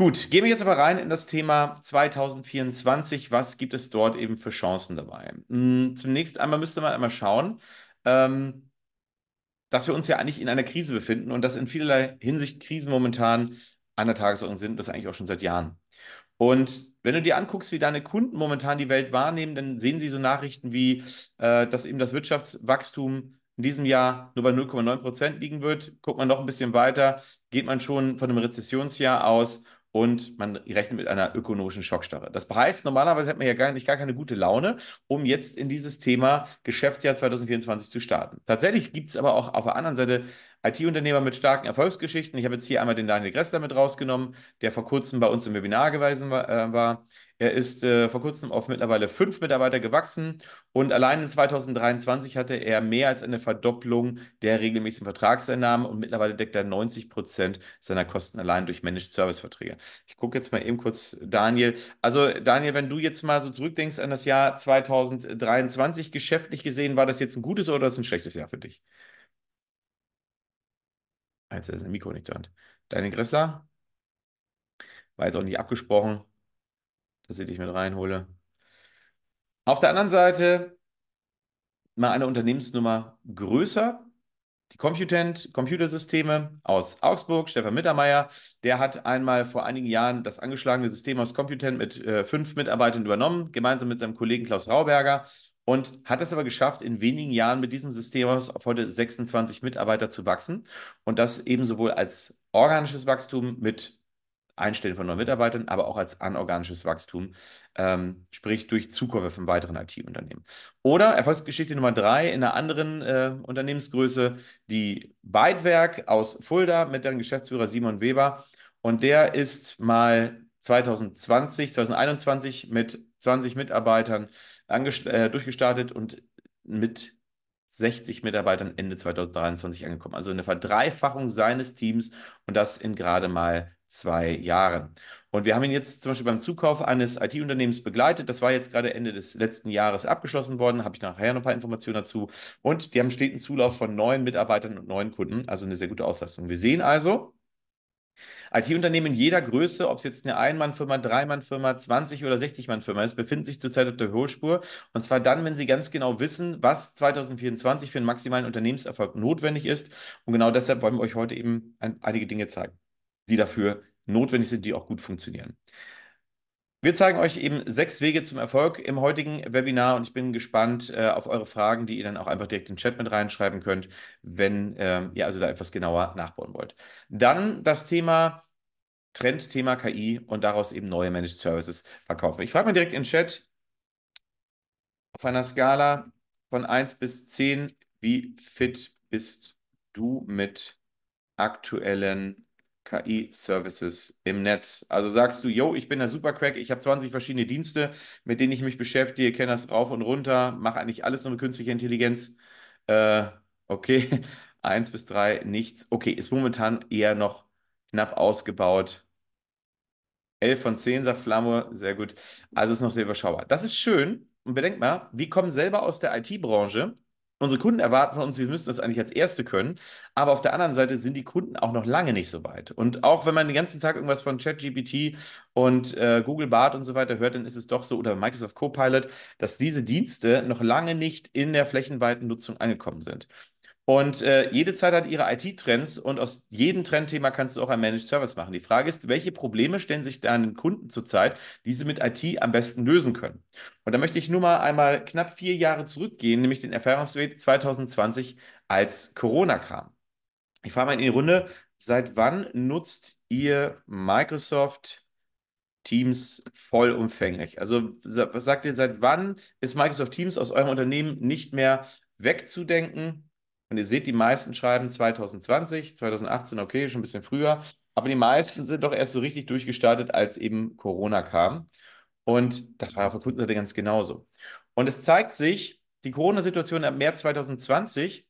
Gut, gehen wir jetzt aber rein in das Thema 2024. Was gibt es dort eben für Chancen dabei? Hm, zunächst einmal müsste man einmal schauen, ähm, dass wir uns ja eigentlich in einer Krise befinden und dass in vielerlei Hinsicht Krisen momentan an der Tagesordnung sind und das eigentlich auch schon seit Jahren. Und wenn du dir anguckst, wie deine Kunden momentan die Welt wahrnehmen, dann sehen sie so Nachrichten wie, äh, dass eben das Wirtschaftswachstum in diesem Jahr nur bei 0,9 Prozent liegen wird. Guckt man noch ein bisschen weiter, geht man schon von einem Rezessionsjahr aus und man rechnet mit einer ökonomischen Schockstarre. Das heißt, normalerweise hat man ja gar nicht gar keine gute Laune, um jetzt in dieses Thema Geschäftsjahr 2024 zu starten. Tatsächlich gibt es aber auch auf der anderen Seite IT-Unternehmer mit starken Erfolgsgeschichten. Ich habe jetzt hier einmal den Daniel Gressler mit rausgenommen, der vor kurzem bei uns im Webinar gewesen war. Äh, war. Er ist äh, vor kurzem auf mittlerweile fünf Mitarbeiter gewachsen und allein in 2023 hatte er mehr als eine Verdopplung der regelmäßigen Vertragseinnahmen und mittlerweile deckt er 90 Prozent seiner Kosten allein durch Managed Service Verträge. Ich gucke jetzt mal eben kurz, Daniel. Also, Daniel, wenn du jetzt mal so zurückdenkst an das Jahr 2023, geschäftlich gesehen, war das jetzt ein gutes oder ist ein schlechtes Jahr für dich? Jetzt ist ein Mikro nicht zur Hand. Daniel Gressler? War jetzt auch nicht abgesprochen dass ich dich mit reinhole. Auf der anderen Seite mal eine Unternehmensnummer größer. Die Computent Computersysteme aus Augsburg, Stefan Mittermeier, der hat einmal vor einigen Jahren das angeschlagene System aus Computent mit äh, fünf Mitarbeitern übernommen, gemeinsam mit seinem Kollegen Klaus Rauberger und hat es aber geschafft, in wenigen Jahren mit diesem System aus auf heute 26 Mitarbeiter zu wachsen und das eben sowohl als organisches Wachstum mit Einstellen von neuen Mitarbeitern, aber auch als anorganisches Wachstum, ähm, sprich durch Zukunft von weiteren IT-Unternehmen. Oder Erfolgsgeschichte Nummer drei in einer anderen äh, Unternehmensgröße, die Beidwerk aus Fulda mit deren Geschäftsführer Simon Weber. Und der ist mal 2020, 2021 mit 20 Mitarbeitern äh, durchgestartet und mit 60 Mitarbeitern Ende 2023 angekommen. Also eine Verdreifachung seines Teams und das in gerade mal zwei Jahren. Und wir haben ihn jetzt zum Beispiel beim Zukauf eines IT-Unternehmens begleitet. Das war jetzt gerade Ende des letzten Jahres abgeschlossen worden. Habe ich nachher noch ein paar Informationen dazu. Und die haben steten Zulauf von neuen Mitarbeitern und neuen Kunden. Also eine sehr gute Auslastung. Wir sehen also, IT-Unternehmen jeder Größe, ob es jetzt eine Ein-Mann-Firma, Drei-Mann-Firma, 20- oder 60-Mann-Firma ist, befinden sich zurzeit auf der Hohlspur. Und zwar dann, wenn sie ganz genau wissen, was 2024 für einen maximalen Unternehmenserfolg notwendig ist. Und genau deshalb wollen wir euch heute eben ein, einige Dinge zeigen die dafür notwendig sind, die auch gut funktionieren. Wir zeigen euch eben sechs Wege zum Erfolg im heutigen Webinar und ich bin gespannt äh, auf eure Fragen, die ihr dann auch einfach direkt in den Chat mit reinschreiben könnt, wenn äh, ihr also da etwas genauer nachbauen wollt. Dann das Thema Trendthema KI und daraus eben neue Managed Services verkaufen. Ich frage mal direkt in den Chat auf einer Skala von 1 bis 10, wie fit bist du mit aktuellen KI-Services im Netz. Also sagst du, yo, ich bin der Supercrack, ich habe 20 verschiedene Dienste, mit denen ich mich beschäftige, kenne das rauf und runter, mache eigentlich alles nur mit künstlicher Intelligenz. Äh, okay, eins bis drei, nichts. Okay, ist momentan eher noch knapp ausgebaut. 11 von 10, sagt Flamme, sehr gut. Also ist noch sehr überschaubar. Das ist schön. Und bedenkt mal, wir kommen selber aus der IT-Branche Unsere Kunden erwarten von uns, wir müssen das eigentlich als Erste können. Aber auf der anderen Seite sind die Kunden auch noch lange nicht so weit. Und auch wenn man den ganzen Tag irgendwas von ChatGPT und äh, Google Bart und so weiter hört, dann ist es doch so, oder Microsoft Copilot, dass diese Dienste noch lange nicht in der flächenweiten Nutzung angekommen sind. Und äh, jede Zeit hat ihre IT-Trends und aus jedem Trendthema kannst du auch ein Managed Service machen. Die Frage ist, welche Probleme stellen sich deinen Kunden zurzeit, die sie mit IT am besten lösen können? Und da möchte ich nur mal einmal knapp vier Jahre zurückgehen, nämlich den Erfahrungswert 2020, als Corona kam. Ich frage mal in die Runde, seit wann nutzt ihr Microsoft Teams vollumfänglich? Also was sagt ihr, seit wann ist Microsoft Teams aus eurem Unternehmen nicht mehr wegzudenken? Und ihr seht, die meisten schreiben 2020, 2018, okay, schon ein bisschen früher. Aber die meisten sind doch erst so richtig durchgestartet, als eben Corona kam. Und das war auf der Kundenseite ganz genauso. Und es zeigt sich, die Corona-Situation im März 2020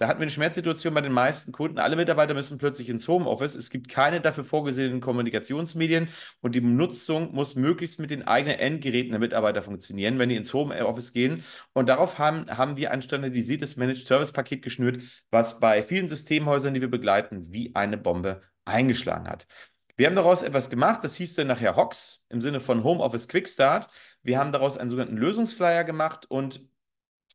da hatten wir eine Schmerzsituation bei den meisten Kunden. Alle Mitarbeiter müssen plötzlich ins Homeoffice. Es gibt keine dafür vorgesehenen Kommunikationsmedien und die Nutzung muss möglichst mit den eigenen Endgeräten der Mitarbeiter funktionieren, wenn die ins Homeoffice gehen. Und darauf haben, haben wir ein standardisiertes Managed Service Paket geschnürt, was bei vielen Systemhäusern, die wir begleiten, wie eine Bombe eingeschlagen hat. Wir haben daraus etwas gemacht, das hieß dann nachher Hox im Sinne von Homeoffice Quickstart. Wir haben daraus einen sogenannten Lösungsflyer gemacht und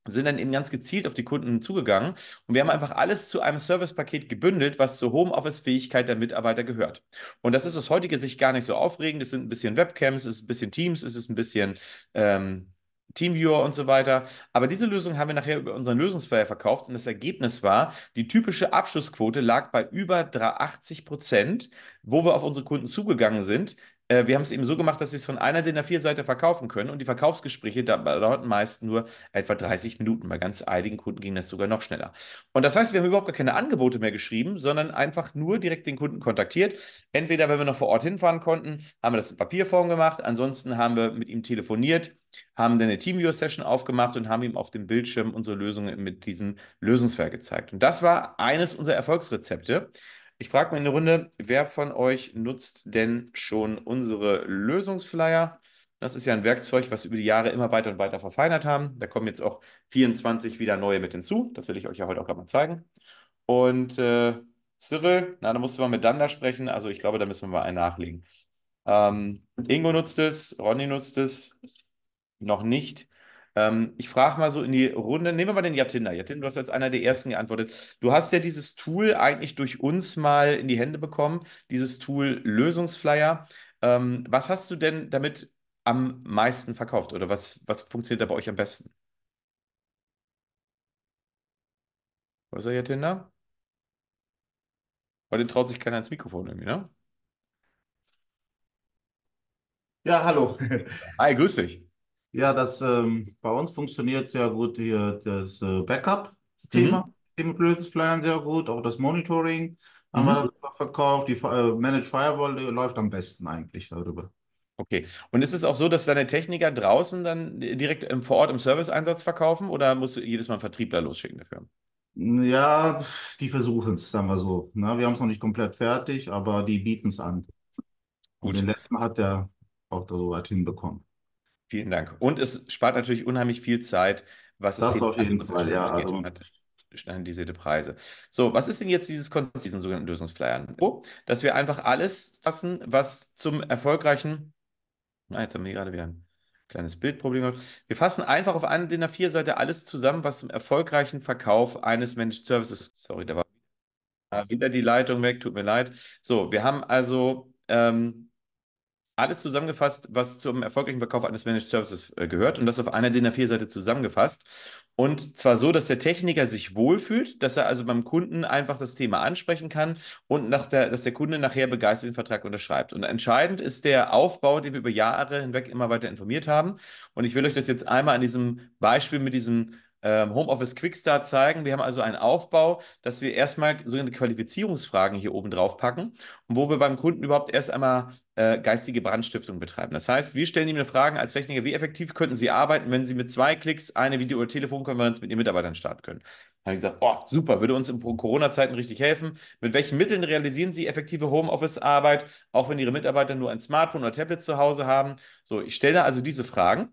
sind dann eben ganz gezielt auf die Kunden zugegangen und wir haben einfach alles zu einem Servicepaket gebündelt, was zur Homeoffice-Fähigkeit der Mitarbeiter gehört. Und das ist aus heutiger Sicht gar nicht so aufregend. Es sind ein bisschen Webcams, es ist ein bisschen Teams, es ist ein bisschen ähm, Teamviewer und so weiter. Aber diese Lösung haben wir nachher über unseren Lösungsfeier verkauft und das Ergebnis war, die typische Abschlussquote lag bei über 80 Prozent, wo wir auf unsere Kunden zugegangen sind, äh, wir haben es eben so gemacht, dass sie es von einer der vier 4 seite verkaufen können und die Verkaufsgespräche dauerten meist nur etwa 30 Minuten. Bei ganz einigen Kunden ging das sogar noch schneller. Und das heißt, wir haben überhaupt gar keine Angebote mehr geschrieben, sondern einfach nur direkt den Kunden kontaktiert. Entweder, wenn wir noch vor Ort hinfahren konnten, haben wir das in Papierform gemacht. Ansonsten haben wir mit ihm telefoniert, haben dann eine TeamViewer-Session aufgemacht und haben ihm auf dem Bildschirm unsere Lösungen mit diesem Lösungswerk gezeigt. Und das war eines unserer Erfolgsrezepte. Ich frage mal in der Runde, wer von euch nutzt denn schon unsere Lösungsflyer? Das ist ja ein Werkzeug, was wir über die Jahre immer weiter und weiter verfeinert haben. Da kommen jetzt auch 24 wieder neue mit hinzu. Das will ich euch ja heute auch gerade mal zeigen. Und äh, Cyril, na, da musst du mal Danda sprechen. Also ich glaube, da müssen wir mal einen nachlegen. Ähm, Ingo nutzt es, Ronny nutzt es, noch nicht. Ähm, ich frage mal so in die Runde, nehmen wir mal den Jatinder. Jatinder, du hast als einer der ersten geantwortet. Du hast ja dieses Tool eigentlich durch uns mal in die Hände bekommen, dieses Tool Lösungsflyer. Ähm, was hast du denn damit am meisten verkauft oder was, was funktioniert da bei euch am besten? Was ist er, Jatinda? Heute traut sich keiner ins Mikrofon irgendwie, ne? Ja, hallo. Hi, grüß dich. Ja, das ähm, bei uns funktioniert sehr gut hier das äh, Backup-Thema mhm. im Flyer sehr gut, auch das Monitoring haben mhm. wir verkauft. Die äh, Managed Firewall läuft am besten eigentlich darüber. Okay. Und ist es auch so, dass deine Techniker draußen dann direkt im, vor Ort im Service-Einsatz verkaufen oder musst du jedes Mal einen Vertriebler losschicken dafür? Ja, die versuchen es, sagen wir so. Na, ne? wir haben es noch nicht komplett fertig, aber die bieten es an. Gut. Und den letzten hat er auch so weit hinbekommen. Vielen Dank. Und es spart natürlich unheimlich viel Zeit, was das es auf jeden Fall, ja. Also standardisierte Preise. So, was ist denn jetzt dieses Konzept, diesen sogenannten Lösungsflyern? Oh, dass wir einfach alles lassen, was zum erfolgreichen, na, jetzt haben wir hier gerade wieder ein kleines Bildproblem. Wir fassen einfach auf einer DIN A4-Seite alles zusammen, was zum erfolgreichen Verkauf eines Managed Services, sorry, da war wieder die Leitung weg, tut mir leid. So, wir haben also ähm, alles zusammengefasst, was zum erfolgreichen Verkauf eines Managed Services äh, gehört und das auf einer DIN A4-Seite zusammengefasst. Und zwar so, dass der Techniker sich wohlfühlt, dass er also beim Kunden einfach das Thema ansprechen kann und nach der, dass der Kunde nachher begeistert den Vertrag unterschreibt. Und entscheidend ist der Aufbau, den wir über Jahre hinweg immer weiter informiert haben. Und ich will euch das jetzt einmal an diesem Beispiel mit diesem ähm, Homeoffice Quickstart zeigen. Wir haben also einen Aufbau, dass wir erstmal sogenannte Qualifizierungsfragen hier oben drauf packen und wo wir beim Kunden überhaupt erst einmal äh, geistige Brandstiftung betreiben. Das heißt, wir stellen ihm eine Frage als Techniker, wie effektiv könnten Sie arbeiten, wenn Sie mit zwei Klicks eine Video- oder Telefonkonferenz mit Ihren Mitarbeitern starten können? Da habe ich gesagt, oh, super, würde uns in Corona-Zeiten richtig helfen. Mit welchen Mitteln realisieren Sie effektive Homeoffice-Arbeit, auch wenn Ihre Mitarbeiter nur ein Smartphone oder Tablet zu Hause haben? So, ich stelle also diese Fragen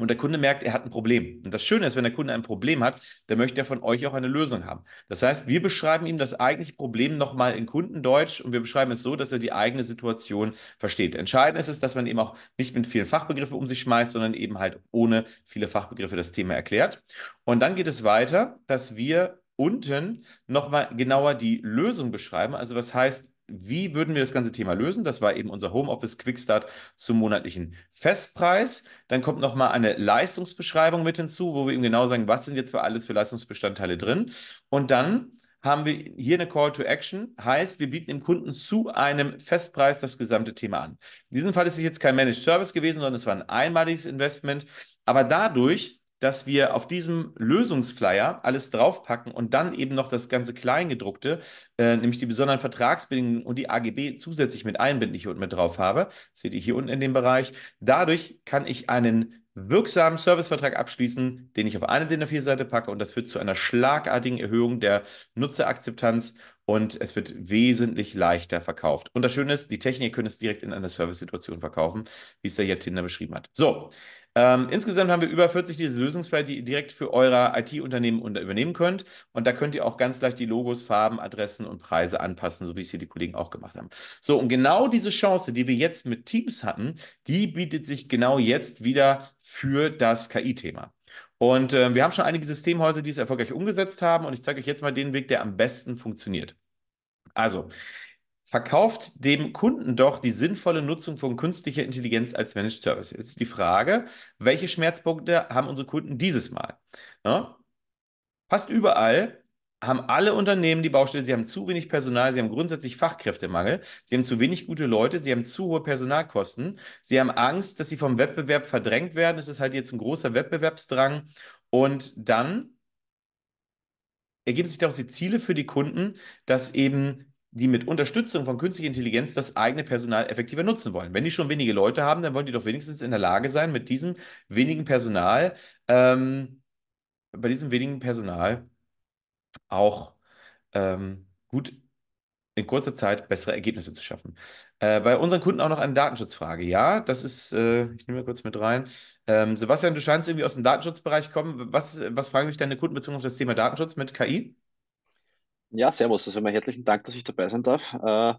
und der Kunde merkt, er hat ein Problem. Und das Schöne ist, wenn der Kunde ein Problem hat, dann möchte er von euch auch eine Lösung haben. Das heißt, wir beschreiben ihm das eigentliche Problem nochmal in Kundendeutsch und wir beschreiben es so, dass er die eigene Situation versteht. Entscheidend ist es, dass man eben auch nicht mit vielen Fachbegriffen um sich schmeißt, sondern eben halt ohne viele Fachbegriffe das Thema erklärt. Und dann geht es weiter, dass wir unten nochmal genauer die Lösung beschreiben. Also was heißt, wie würden wir das ganze Thema lösen? Das war eben unser Homeoffice Quickstart zum monatlichen Festpreis. Dann kommt nochmal eine Leistungsbeschreibung mit hinzu, wo wir eben genau sagen, was sind jetzt für alles für Leistungsbestandteile drin. Und dann haben wir hier eine Call to Action. Heißt, wir bieten dem Kunden zu einem Festpreis das gesamte Thema an. In diesem Fall ist es jetzt kein Managed Service gewesen, sondern es war ein einmaliges Investment. Aber dadurch dass wir auf diesem Lösungsflyer alles draufpacken und dann eben noch das ganze Kleingedruckte, äh, nämlich die besonderen Vertragsbedingungen und die AGB zusätzlich mit einbinden, die ich hier unten mit drauf habe. Das seht ihr hier unten in dem Bereich. Dadurch kann ich einen wirksamen Servicevertrag abschließen, den ich auf eine DIN A4-Seite packe und das führt zu einer schlagartigen Erhöhung der Nutzerakzeptanz und es wird wesentlich leichter verkauft. Und das Schöne ist, die Technik können es direkt in einer Service-Situation verkaufen, wie es der ja Tinder beschrieben hat. So, ähm, insgesamt haben wir über 40 diese Lösungsfelder, die ihr direkt für euer IT-Unternehmen übernehmen könnt. Und da könnt ihr auch ganz leicht die Logos, Farben, Adressen und Preise anpassen, so wie es hier die Kollegen auch gemacht haben. So, und genau diese Chance, die wir jetzt mit Teams hatten, die bietet sich genau jetzt wieder für das KI-Thema. Und äh, wir haben schon einige Systemhäuser, die es erfolgreich umgesetzt haben. Und ich zeige euch jetzt mal den Weg, der am besten funktioniert. Also, verkauft dem Kunden doch die sinnvolle Nutzung von künstlicher Intelligenz als Managed Service. Jetzt ist die Frage, welche Schmerzpunkte haben unsere Kunden dieses Mal? Ja? Ne? Fast überall haben alle Unternehmen die Baustelle, sie haben zu wenig Personal, sie haben grundsätzlich Fachkräftemangel, sie haben zu wenig gute Leute, sie haben zu hohe Personalkosten, sie haben Angst, dass sie vom Wettbewerb verdrängt werden. Es ist halt jetzt ein großer Wettbewerbsdrang. Und dann ergeben sich daraus die Ziele für die Kunden, dass eben die mit Unterstützung von künstlicher Intelligenz das eigene Personal effektiver nutzen wollen. Wenn die schon wenige Leute haben, dann wollen die doch wenigstens in der Lage sein, mit diesem wenigen Personal, ähm, bei diesem wenigen Personal auch ähm, gut in kurzer Zeit bessere Ergebnisse zu schaffen. Äh, bei unseren Kunden auch noch eine Datenschutzfrage. Ja, das ist, äh, ich nehme mal kurz mit rein. Ähm, Sebastian, du scheinst irgendwie aus dem Datenschutzbereich kommen. Was, was fragen sich deine Kunden bezogen auf das Thema Datenschutz mit KI? Ja, servus. Also mal herzlichen Dank, dass ich dabei sein darf. Äh,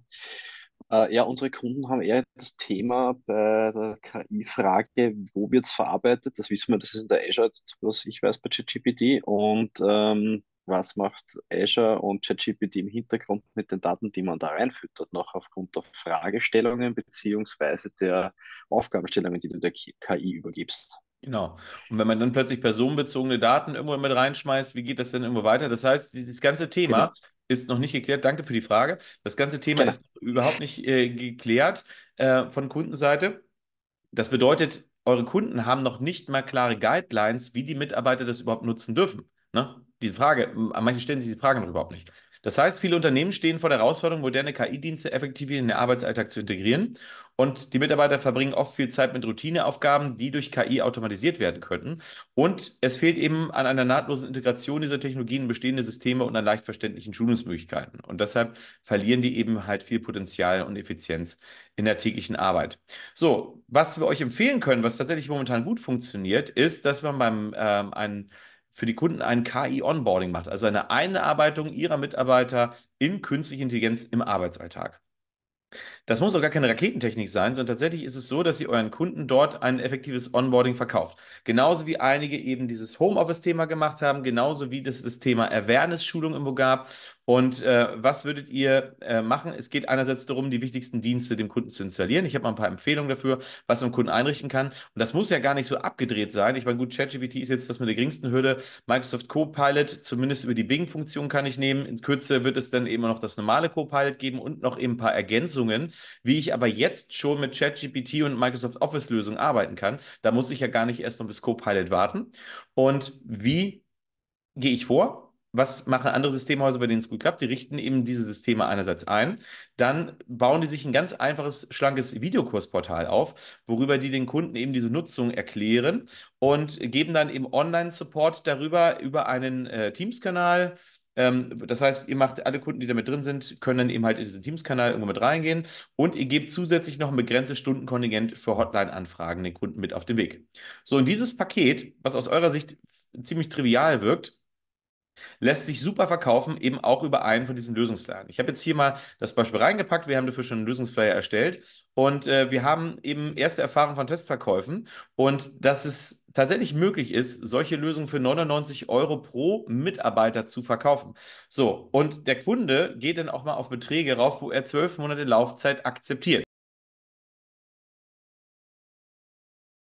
äh ja, unsere Kunden haben eher das Thema bei der KI-Frage, wo wird es verarbeitet? Das wissen wir, das ist in der Azure, was ich weiß, bei ChatGPT. Und ähm, was macht Azure und ChatGPT im Hintergrund mit den Daten, die man da reinfüttert, noch aufgrund der Fragestellungen beziehungsweise der Aufgabenstellungen, die du der KI übergibst. Genau. Und wenn man dann plötzlich personenbezogene Daten irgendwo mit reinschmeißt, wie geht das denn irgendwo weiter? Das heißt, dieses ganze Thema genau. ist noch nicht geklärt. Danke für die Frage. Das ganze Thema ja. ist überhaupt nicht äh, geklärt äh, von Kundenseite. Das bedeutet, eure Kunden haben noch nicht mal klare Guidelines, wie die Mitarbeiter das überhaupt nutzen dürfen. Ne? Diese Frage, an manchen stellen sich die Fragen noch überhaupt nicht. Das heißt, viele Unternehmen stehen vor der Herausforderung, moderne KI-Dienste effektiv in den Arbeitsalltag zu integrieren. Und die Mitarbeiter verbringen oft viel Zeit mit Routineaufgaben, die durch KI automatisiert werden könnten. Und es fehlt eben an einer nahtlosen Integration dieser Technologien in bestehende Systeme und an leicht verständlichen Schulungsmöglichkeiten. Und deshalb verlieren die eben halt viel Potenzial und Effizienz in der täglichen Arbeit. So, was wir euch empfehlen können, was tatsächlich momentan gut funktioniert, ist, dass man beim ähm, einen für die Kunden ein KI-Onboarding macht, also eine Einarbeitung ihrer Mitarbeiter in künstliche Intelligenz im Arbeitsalltag. Das muss doch gar keine Raketentechnik sein, sondern tatsächlich ist es so, dass ihr euren Kunden dort ein effektives Onboarding verkauft. Genauso wie einige eben dieses Homeoffice-Thema gemacht haben, genauso wie das das Thema Awareness-Schulung irgendwo gab und äh, was würdet ihr äh, machen? Es geht einerseits darum, die wichtigsten Dienste dem Kunden zu installieren. Ich habe mal ein paar Empfehlungen dafür, was man Kunden einrichten kann. Und das muss ja gar nicht so abgedreht sein. Ich meine, gut, ChatGPT ist jetzt das mit der geringsten Hürde. Microsoft Copilot, zumindest über die Bing-Funktion kann ich nehmen. In Kürze wird es dann eben noch das normale Copilot geben und noch eben ein paar Ergänzungen, wie ich aber jetzt schon mit ChatGPT und Microsoft Office-Lösungen arbeiten kann. Da muss ich ja gar nicht erst noch bis Copilot warten. Und wie gehe ich vor? was machen andere Systemhäuser, bei denen es gut klappt? Die richten eben diese Systeme einerseits ein, dann bauen die sich ein ganz einfaches, schlankes Videokursportal auf, worüber die den Kunden eben diese Nutzung erklären und geben dann eben Online-Support darüber über einen äh, Teams-Kanal, ähm, das heißt, ihr macht alle Kunden, die damit drin sind, können dann eben halt in diesen Teams-Kanal irgendwo mit reingehen und ihr gebt zusätzlich noch ein begrenztes Stundenkontingent für Hotline-Anfragen den Kunden mit auf den Weg. So, und dieses Paket, was aus eurer Sicht ziemlich trivial wirkt, Lässt sich super verkaufen, eben auch über einen von diesen Lösungsflyern. Ich habe jetzt hier mal das Beispiel reingepackt. Wir haben dafür schon einen Lösungsflyer erstellt und äh, wir haben eben erste Erfahrungen von Testverkäufen und dass es tatsächlich möglich ist, solche Lösungen für 99 Euro pro Mitarbeiter zu verkaufen. So, und der Kunde geht dann auch mal auf Beträge rauf, wo er zwölf Monate Laufzeit akzeptiert.